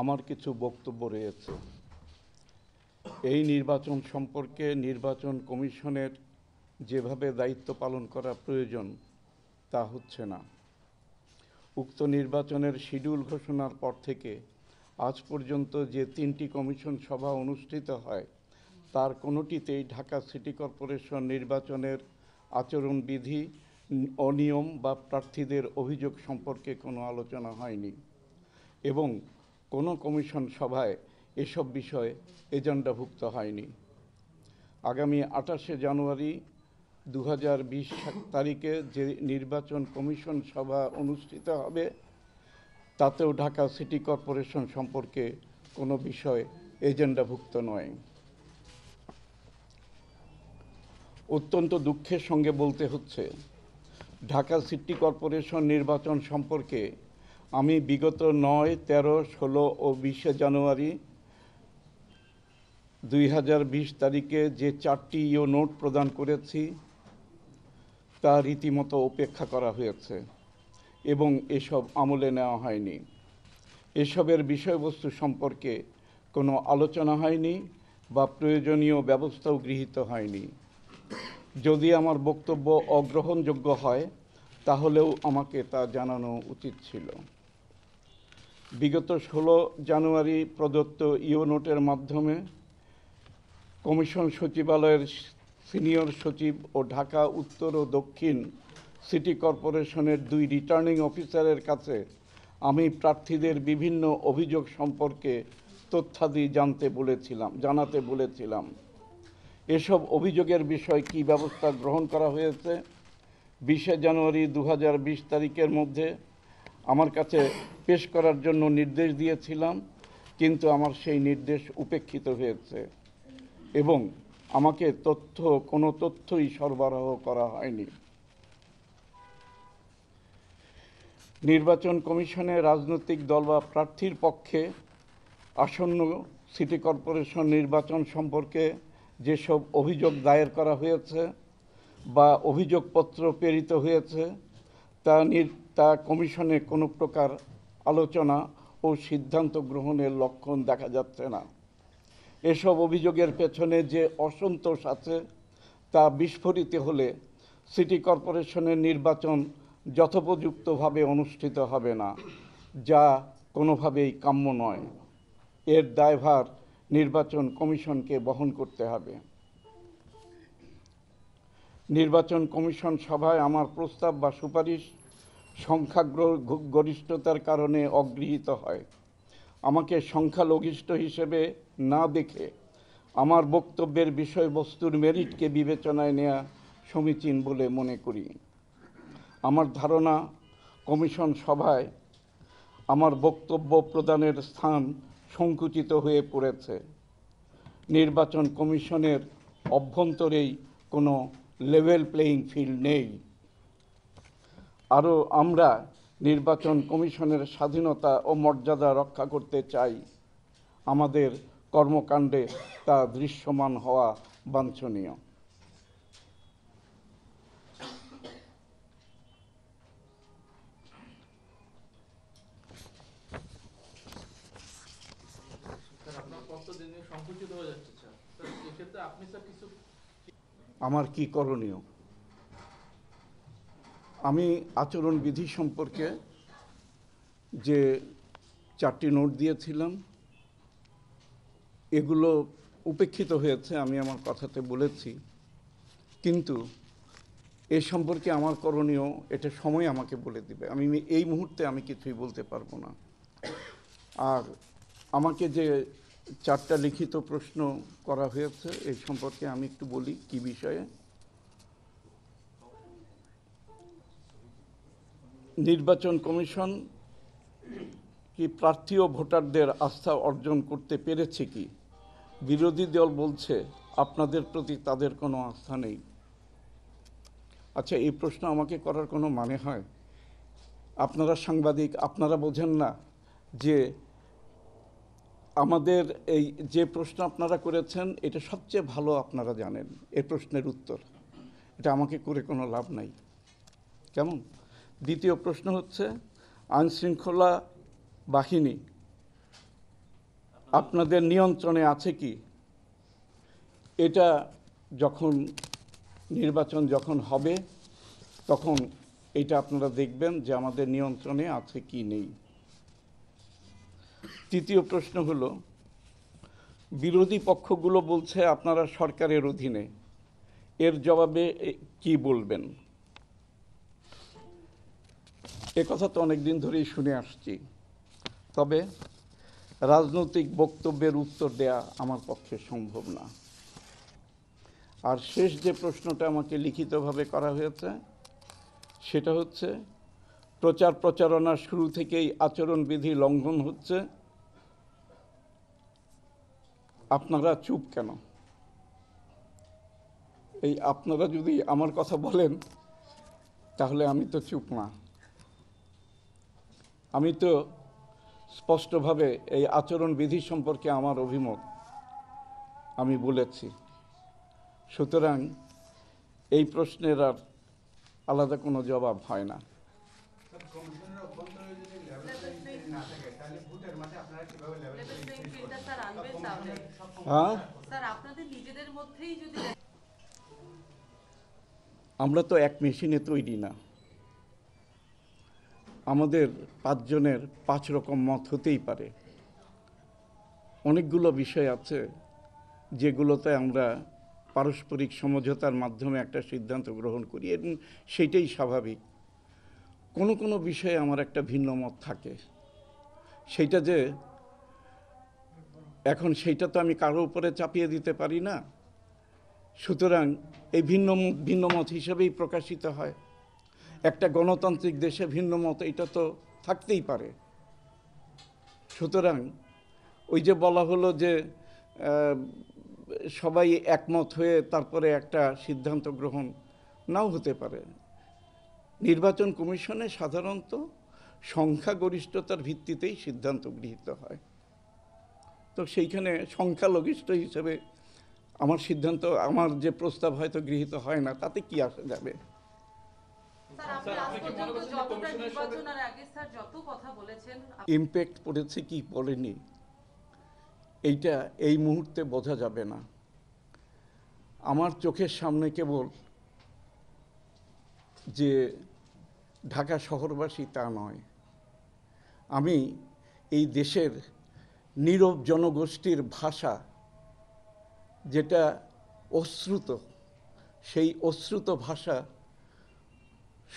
আমার কিছু বক্তব্য রয়েছে এই নির্বাচন সম্পর্কে নির্বাচন কমিশনের যেভাবে দায়িত্ব পালন করা প্রয়োজন তা হচ্ছে না উক্ত নির্বাচনের শিডিউল ঘোষণার পর থেকে আজ পর্যন্ত যে তিনটি কমিশন সভা অনুষ্ঠিত হয় তার কোনোটিতেই ঢাকা সিটি কর্পোরেশন নির্বাচনের আচরণবিধি অনিয়ম বা প্রার্থীদের অভিযোগ সম্পর্কে কোনো আলোচনা হয়নি এবং কোনো কমিশন সভায় এসব বিষয়ে এজেন্ডাভুক্ত হয়নি আগামী আঠাশে জানুয়ারি দু তারিখে যে নির্বাচন কমিশন সভা অনুষ্ঠিত হবে তাতেও ঢাকা সিটি কর্পোরেশন সম্পর্কে কোনো বিষয় এজেন্ডাভুক্ত নয় অত্যন্ত দুঃখের সঙ্গে বলতে হচ্ছে ঢাকা সিটি কর্পোরেশন নির্বাচন সম্পর্কে আমি বিগত নয় তেরো ষোলো ও বিশে জানুয়ারি দুই তারিখে যে চারটি ইও নোট প্রদান করেছি তা রীতিমতো উপেক্ষা করা হয়েছে এবং এসব আমলে নেওয়া হয়নি এসবের বিষয়বস্তু সম্পর্কে কোনো আলোচনা হয়নি বা প্রয়োজনীয় ব্যবস্থাও গৃহীত হয়নি যদি আমার বক্তব্য অগ্রহণযোগ্য হয় তাহলেও আমাকে তা জানানো উচিত ছিল বিগত ষোলো জানুয়ারি প্রদত্ত নোটের মাধ্যমে কমিশন সচিবালয়ের সিনিয়র সচিব ও ঢাকা উত্তর ও দক্ষিণ সিটি কর্পোরেশনের দুই রিটার্নিং অফিসারের কাছে আমি প্রার্থীদের বিভিন্ন অভিযোগ সম্পর্কে তথ্যাদি জানতে বলেছিলাম জানাতে বলেছিলাম এসব অভিযোগের বিষয় কি ব্যবস্থা গ্রহণ করা হয়েছে বিশে জানুয়ারি দু তারিখের মধ্যে আমার কাছে পেশ করার জন্য নির্দেশ দিয়েছিলাম কিন্তু আমার সেই নির্দেশ উপেক্ষিত হয়েছে এবং আমাকে তথ্য কোনো তথ্যই সরবরাহ করা হয়নি নির্বাচন কমিশনে রাজনৈতিক দল বা প্রার্থীর পক্ষে আসন্ন সিটি কর্পোরেশন নির্বাচন সম্পর্কে যেসব অভিযোগ দায়ের করা হয়েছে বা অভিযোগপত্র প্রেরিত হয়েছে তা তা কমিশনে কোনো প্রকার আলোচনা ও সিদ্ধান্ত গ্রহণের লক্ষণ দেখা যাচ্ছে না এসব অভিযোগের পেছনে যে অসন্তোষ আছে তা বিস্ফোরিত হলে সিটি কর্পোরেশনের নির্বাচন যথোপযুক্তভাবে অনুষ্ঠিত হবে না যা কোনোভাবেই কাম্য নয় এর দায়ভার নির্বাচন কমিশনকে বহন করতে হবে নির্বাচন কমিশন সভায় আমার প্রস্তাব বা সুপারিশ সংখ্যাগরিষ্ঠতার কারণে অগৃহীত হয় আমাকে সংখ্যালঘিষ্ঠ হিসেবে না দেখে আমার বক্তব্যের বিষয়বস্তুর মেরিটকে বিবেচনায় নেয়া সমীচীন বলে মনে করি আমার ধারণা কমিশন সভায় আমার বক্তব্য প্রদানের স্থান সংকুচিত হয়ে পড়েছে নির্বাচন কমিশনের অভ্যন্তরেই কোনো লেভেল প্লেয়িং ফিল্ড নেই আরও আমরা নির্বাচন কমিশনের স্বাধীনতা ও মর্যাদা রক্ষা করতে চাই আমাদের কর্মকাণ্ডে তা দৃশ্যমান হওয়া বাঞ্ছনীয় আমার কি করণীয় আমি আচরণবিধি সম্পর্কে যে চারটি নোট দিয়েছিলাম এগুলো উপেক্ষিত হয়েছে আমি আমার কথাতে বলেছি কিন্তু এ সম্পর্কে আমার করণীয় এটা সময় আমাকে বলে দিবে আমি এই মুহূর্তে আমি কিছুই বলতে পারবো না আর আমাকে যে চারটা লিখিত প্রশ্ন করা হয়েছে এই সম্পর্কে আমি একটু বলি কি বিষয়ে নির্বাচন কমিশন কি প্রার্থী ও ভোটারদের আস্থা অর্জন করতে পেরেছে কি বিরোধী দল বলছে আপনাদের প্রতি তাদের কোনো আস্থা নেই আচ্ছা এই প্রশ্ন আমাকে করার কোনো মানে হয় আপনারা সাংবাদিক আপনারা বোঝেন না যে আমাদের এই যে প্রশ্ন আপনারা করেছেন এটা সবচেয়ে ভালো আপনারা জানেন এ প্রশ্নের উত্তর এটা আমাকে করে কোনো লাভ নাই কেমন দ্বিতীয় প্রশ্ন হচ্ছে আইনশৃঙ্খলা বাহিনী আপনাদের নিয়ন্ত্রণে আছে কি এটা যখন নির্বাচন যখন হবে তখন এটা আপনারা দেখবেন যে আমাদের নিয়ন্ত্রণে আছে কি নেই তৃতীয় প্রশ্ন হলো বিরোধী পক্ষগুলো বলছে আপনারা সরকারের অধীনে এর জবাবে কি বলবেন এ কথা তো অনেক দিন ধরেই শুনে আসছি তবে রাজনৈতিক বক্তব্যের উত্তর দেয়া আমার পক্ষে সম্ভব না আর শেষ যে প্রশ্নটা আমাকে লিখিতভাবে করা হয়েছে সেটা হচ্ছে প্রচার প্রচারণার শুরু থেকেই আচরণবিধি লঙ্ঘন হচ্ছে আপনারা চুপ কেন এই আপনারা যদি আমার কথা বলেন তাহলে আমি তো চুপ না আমি তো স্পষ্টভাবে এই আচরণ বিধি সম্পর্কে আমার অভিমত আমি বলেছি সুতরাং এই প্রশ্নের আর আলাদা কোনো জবাব হয় না হ্যাঁ? আমরা তো এক মেশিনে তৈরি না আমাদের পাঁচজনের পাঁচ রকম মত হতেই পারে অনেকগুলো বিষয় আছে যেগুলোতে আমরা পারস্পরিক সমঝোতার মাধ্যমে একটা সিদ্ধান্ত গ্রহণ করি এবং সেইটাই স্বাভাবিক কোনো কোনো বিষয়ে আমার একটা ভিন্ন মত থাকে সেইটা যে এখন সেইটা তো আমি কারো উপরে চাপিয়ে দিতে পারি না সুতরাং এই ভিন্ন ভিন্ন মত হিসেবেই প্রকাশিত হয় একটা গণতান্ত্রিক দেশে ভিন্ন মত এটা তো থাকতেই পারে সুতরাং ওই যে বলা হলো যে সবাই একমত হয়ে তারপরে একটা সিদ্ধান্ত গ্রহণ নাও হতে পারে নির্বাচন কমিশনে সাধারণত সংখ্যাগরিষ্ঠতার ভিত্তিতেই সিদ্ধান্ত গৃহীত হয় তো সেইখানে সংখ্যালঘিষ্ঠ হিসেবে আমার সিদ্ধান্ত আমার যে প্রস্তাব হয়তো গৃহীত হয় না তাতে কি আসা যাবে ইম্প্যাক্ট পড়েছে কি পড়েনি এইটা এই মুহূর্তে বোঝা যাবে না আমার চোখের সামনে কেবল যে ঢাকা শহরবাসী তা নয় আমি এই দেশের নীরব জনগোষ্ঠীর ভাষা যেটা অশ্রুত সেই অশ্রুত ভাষা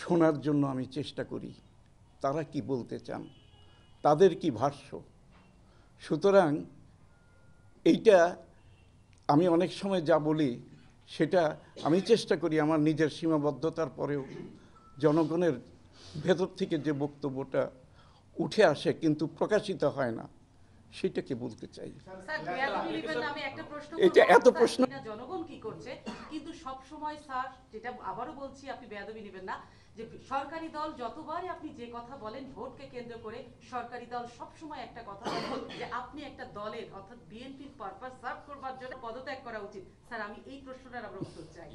শোনার জন্য আমি চেষ্টা করি তারা কি বলতে চান তাদের কি ভাষ্য সুতরাং এইটা আমি অনেক সময় যা বলি সেটা আমি চেষ্টা করি আমার নিজের সীমাবদ্ধতার পরেও জনগণের ভেতর থেকে যে বক্তব্যটা উঠে আসে কিন্তু প্রকাশিত হয় না সেটাকে বলতে চাই এটা এত প্রশ্ন জনগণ কি করছে কিন্তু সবসময় স্যার যেটা আবারও বলছি আপনি বেয়াদবি নেবেন না যে সরকারি দল যতবারই আপনি যে কথা বলেন ভোটকে কেন্দ্র করে সরকারি দল সবসময় একটা কথা বলেন যে আপনি একটা দলের অর্থাৎ বিএনপির পারপাস সার্ভ করবার জন্য পদত্যাগ করা উচিত স্যার আমি এই প্রশ্নটার আমরা উত্তর চাই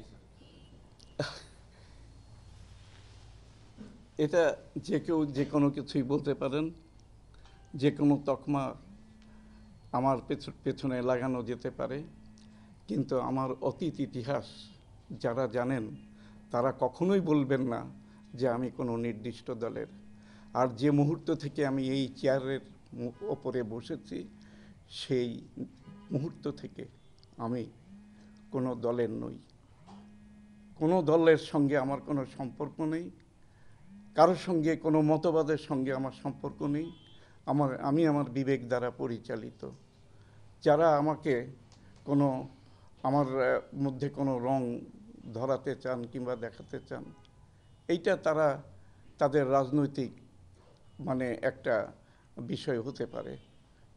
এটা যে কেউ যে কোনো কিছুই বলতে পারেন যে কোনো তকমা আমার পেছনে লাগানো যেতে পারে কিন্তু আমার অতীত ইতিহাস যারা জানেন তারা কখনোই বলবেন না যে আমি কোনো নির্দিষ্ট দলের আর যে মুহূর্ত থেকে আমি এই চেয়ারের ওপরে বসেছি সেই মুহূর্ত থেকে আমি কোনো দলের নই কোনো দলের সঙ্গে আমার কোনো সম্পর্ক নেই কারোর সঙ্গে কোনো মতবাদের সঙ্গে আমার সম্পর্ক নেই আমার আমি আমার বিবেক দ্বারা পরিচালিত যারা আমাকে কোনো আমার মধ্যে কোনো রং ধরাতে চান কিংবা দেখাতে চান এইটা তারা তাদের রাজনৈতিক মানে একটা বিষয় হতে পারে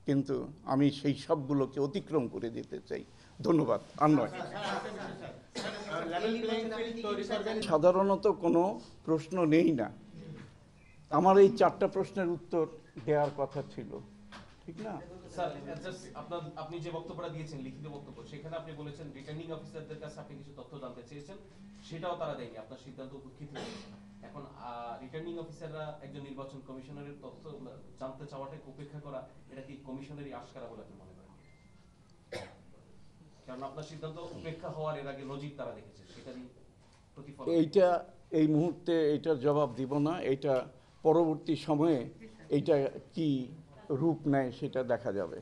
কিন্তু আমি সেই সবগুলোকে অতিক্রম করে দিতে চাই ধন্যবাদ আর নয় সাধারণত কোনো প্রশ্ন নেই না আমার এই চারটা প্রশ্নের উত্তর দেওয়ার কথা ছিল ঠিক না আপনার আপনি যে বক্তব্যটা দিয়েছেন লিখিত বক্তব্য সেখানে আপনি বলেছেন রিটার্নিং অফিসারদের কাছে আপনি কিছু তথ্য জানতে চেয়েছেন সেটাও তারা দেয়নি আপনার সিদ্ধান্ত উপেক্ষিত এখন রিটার্নিং অফিসাররা একজন নির্বাচন কমিশনারের তথ্য জানতে চাওয়াটাকে উপেক্ষা করা এটা কি কমিশনারই আশকারা বলে আপনি মনে করেন কারণ আপনার সিদ্ধান্ত উপেক্ষা হওয়ার এর আগে নজির তারা দেখেছে এইটা এই মুহূর্তে এটার জবাব দিব না এটা পরবর্তী সময়ে এইটা কি रूप नए সেটা দেখা যাবে